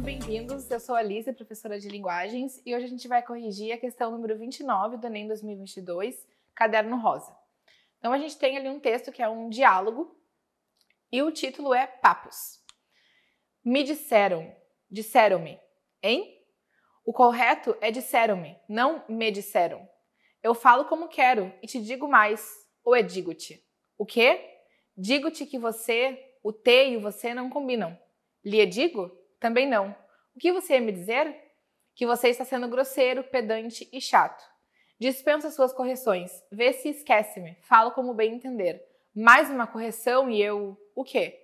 Sejam bem-vindos. Eu sou a Lisa, professora de linguagens, e hoje a gente vai corrigir a questão número 29 do Enem 2022, Caderno Rosa. Então a gente tem ali um texto que é um diálogo e o título é Papos. Me disseram, disseram-me, hein? O correto é disseram-me, não me disseram. Eu falo como quero e te digo mais, ou é digo-te. O quê? Digo-te que você, o te e o você não combinam. Lhe digo? Também não. O que você ia me dizer? Que você está sendo grosseiro, pedante e chato. Dispensa suas correções. Vê se esquece-me. Falo como bem entender. Mais uma correção e eu. O quê?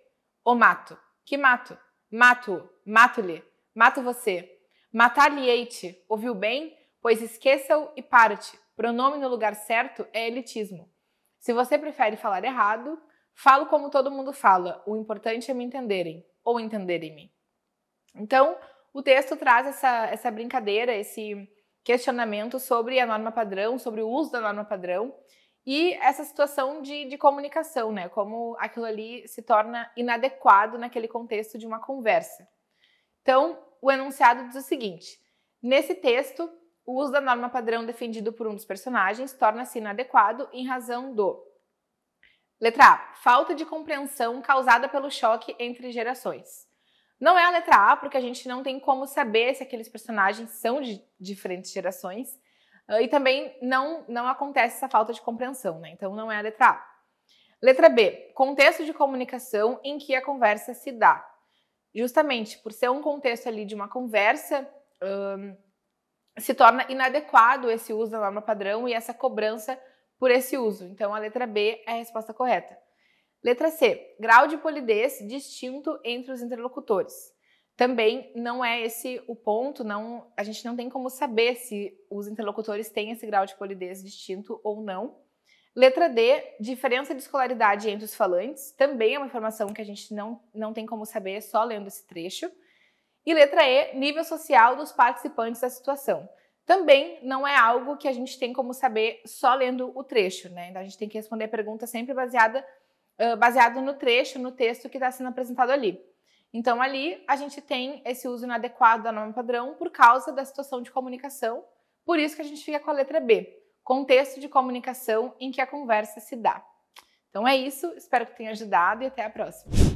O mato. Que mato? Mato. Mato-lhe. Mato você. Matar-lhe-ei-te. Ouviu bem? Pois esqueça-o e parte. Pronome no lugar certo é elitismo. Se você prefere falar errado, falo como todo mundo fala. O importante é me entenderem ou entenderem-me. Então, o texto traz essa, essa brincadeira, esse questionamento sobre a norma padrão, sobre o uso da norma padrão e essa situação de, de comunicação, né? Como aquilo ali se torna inadequado naquele contexto de uma conversa. Então, o enunciado diz o seguinte: nesse texto, o uso da norma padrão defendido por um dos personagens torna-se inadequado em razão do. Letra A. Falta de compreensão causada pelo choque entre gerações. Não é a letra A, porque a gente não tem como saber se aqueles personagens são de diferentes gerações. Ah, e também não, não acontece essa falta de compreensão, né? Então não é a letra A. Letra B, contexto de comunicação em que a conversa se dá. Justamente por ser um contexto ali de uma conversa, se torna inadequado esse uso da norma padrão e essa cobrança por esse uso. Então a letra B é a resposta correta. Letra C. Grau de polidez distinto entre os interlocutores. Também não é esse o ponto, não, a gente não tem como saber se os interlocutores têm esse grau de polidez distinto ou não. Letra D, diferença de escolaridade entre os falantes, também é uma informação que a gente não, não tem como saber só lendo esse trecho. E letra E, nível social dos participantes da situação. Também não é algo que a gente tem como saber só lendo o trecho, né? Então a gente tem que responder a pergunta sempre baseada baseado no trecho, no texto que está sendo apresentado ali. Então, ali a gente tem esse uso inadequado da norma padrão por causa da situação de comunicação, por isso que a gente fica com a letra B, contexto de comunicação em que a conversa se dá. Então é isso, espero que tenha ajudado e até a próxima.